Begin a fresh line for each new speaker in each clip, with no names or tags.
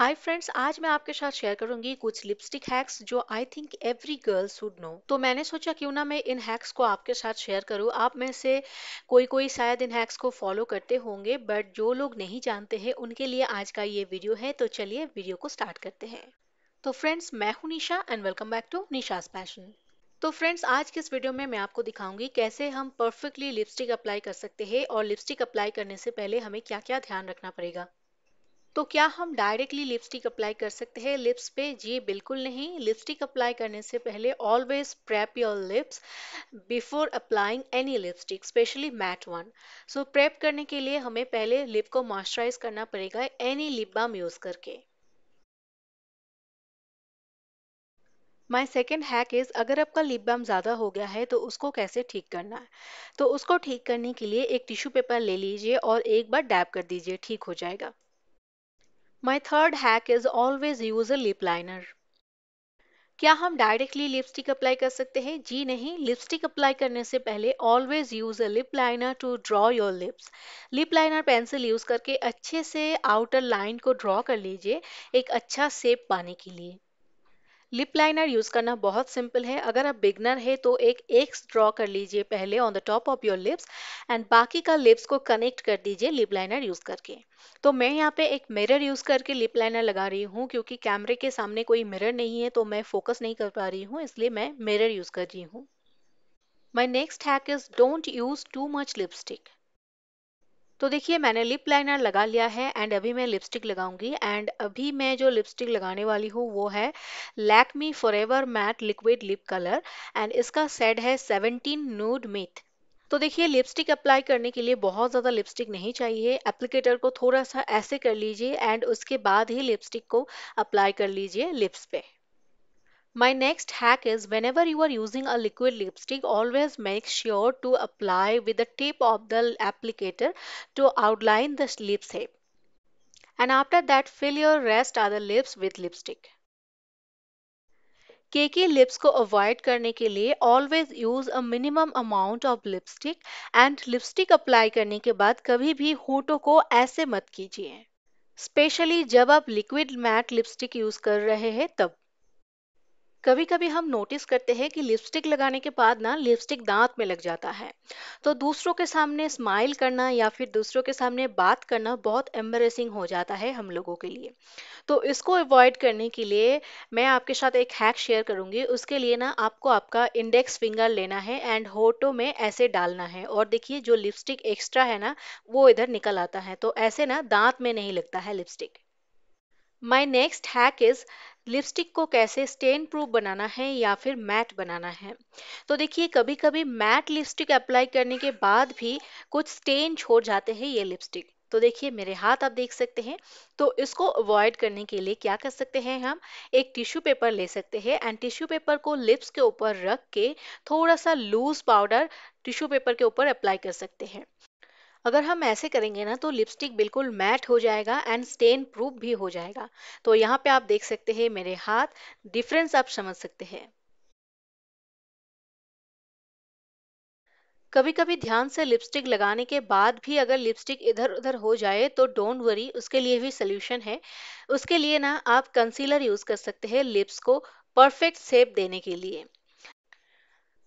Hi friends आज मैं आपके साथ शेयर करूंगी कुछ लिपस्टिक हैक्स जो I think every girl should know तो मैंने सोचा क्यों ना मैं इन हैक्स को आपके साथ शेयर करूं आप में से कोई कोई शायद इन हैक्स को फॉलो करते होंगे बट जो लोग नहीं जानते हैं उनके लिए आज का ये वीडियो है तो चलिए वीडियो को स्टार्ट करते हैं तो फ्रेंड्स मैं हूँ Nisha and welcome back to Nisha's passion तो फ्रेंड्स आज के इस वीडियो में मैं आपको दिखाऊंगी कैसे हम परफेक्टली लिपस्टिक अप्लाई कर सकते हैं और लिपस्टिक अप्लाई करने से पहले हमें क्या क्या ध्यान रखना पड़ेगा तो क्या हम डायरेक्टली लिपस्टिक अप्लाई कर सकते हैं लिप्स पे जी बिल्कुल नहीं लिपस्टिक अप्लाई करने से पहले always prep your lips before applying any lipstick specially matte one so prep करने के लिए हमें पहले लिप को मॉइस्चराइज करना पड़ेगा एनी लिप बाम यूज़ करके माय सेकेंड हैक इज़ अगर आपका लिप बाम ज़्यादा हो गया है तो उसको कैसे ठीक करना है तो उसको ठीक करने के लिए एक टिश्यू पेपर ले लीजिए और एक बार डैप कर दीजिए ठीक हो जाएगा My third hack is always use a lip liner. क्या हम डायरेक्टली लिपस्टिक अप्लाई कर सकते हैं जी नहीं लिपस्टिक अप्लाई करने से पहले always use a lip liner to draw your lips lip liner pencil use करके अच्छे से आउटर लाइन को ड्रॉ कर लीजिए एक अच्छा सेप पाने के लिए लिप लाइनर यूज करना बहुत सिंपल है अगर आप बिगनर है तो एक एक्स ड्रॉ कर लीजिए पहले on the top of your lips and बाकी का लिप्स को कनेक्ट कर दीजिए लिप लाइनर यूज करके तो मैं यहाँ पे एक मिरर यूज करके लिप लाइनर लगा रही हूँ क्योंकि कैमरे के सामने कोई मिरर नहीं है तो मैं फोकस नहीं कर पा रही हूँ इसलिए मैं मिरर यूज कर रही हूँ my next hack is don't use too much lipstick तो देखिए मैंने लिप लाइनर लगा लिया है एंड अभी मैं लिपस्टिक लगाऊंगी एंड अभी मैं जो लिपस्टिक लगाने वाली हूँ वो है Lakme forever matte liquid lip colour and इसका सेट है 17 नूड मिथ तो देखिए लिपस्टिक अप्लाई करने के लिए बहुत ज़्यादा लिपस्टिक नहीं चाहिए एप्लीकेटर को थोड़ा सा ऐसे कर लीजिए एंड उसके बाद ही लिपस्टिक को अप्लाई कर लीजिए लिप्स पे My next hack is whenever you are using a liquid lipstick, always make sure to apply with the tip of the applicator to outline the lip shape. And after that, fill your rest other lips with lipstick. Cakey lips को avoid करने के लिए always use a minimum amount of lipstick and lipstick apply करने के बाद कभी भी होठों को ऐसे मत कीजिए स्पेशली जब आप लिक्विड मैट लिपस्टिक यूज कर रहे हैं तब कभी कभी हम नोटिस करते हैं कि लिपस्टिक लगाने के बाद ना लिपस्टिक दांत में लग जाता है तो दूसरों के सामने स्माइल करना या फिर दूसरों के सामने बात करना बहुत एम्बरेसिंग हो जाता है हम लोगों के लिए तो इसको अवॉइड करने के लिए मैं आपके साथ एक हैक शेयर करूंगी उसके लिए ना आपको आपका इंडेक्स फिंगर लेना है एंड होटो में ऐसे डालना है और देखिए जो लिपस्टिक एक्स्ट्रा है ना वो इधर निकल आता है तो ऐसे ना दांत में नहीं लगता है lipstick my next hack is lipstick को कैसे स्टेन प्रूफ बनाना है या फिर मैट बनाना है तो देखिए कभी कभी मैट लिपस्टिक अप्लाई करने के बाद भी कुछ स्टेन छोड़ जाते हैं ये लिपस्टिक तो देखिए मेरे हाथ आप देख सकते हैं तो इसको अवॉइड करने के लिए क्या कर सकते हैं हम एक टिश्यू पेपर ले सकते हैं एंड टिश्यू पेपर को लिप्स के ऊपर रख के थोड़ा सा लूज पाउडर टिश्यू पेपर के ऊपर अप्लाई कर सकते हैं अगर हम ऐसे करेंगे ना तो लिपस्टिक बिल्कुल मैट हो जाएगा एंड स्टेन प्रूफ भी हो जाएगा तो यहाँ पे आप देख सकते हैं मेरे हाथ डिफरेंस आप समझ सकते हैं कभी कभी ध्यान से लिपस्टिक लगाने के बाद भी अगर लिपस्टिक इधर उधर हो जाए तो डोंट वरी उसके लिए भी सोल्यूशन है उसके लिए ना आप कंसीलर यूज़ कर सकते हैं लिप्स को परफेक्ट शेप देने के लिए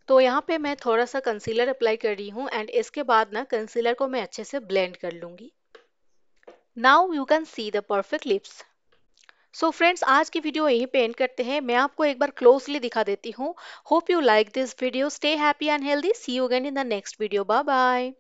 तो यहाँ पे मैं थोड़ा सा कंसीलर अप्लाई कर रही हूँ एंड इसके बाद ना कंसीलर को मैं अच्छे से ब्लेंड कर लूंगी now you can see the perfect lips so friends आज की वीडियो यहीं पे एंड करते हैं मैं आपको एक बार क्लोजली दिखा देती हूँ hope you like this video stay happy and healthy see you again in the next video bye bye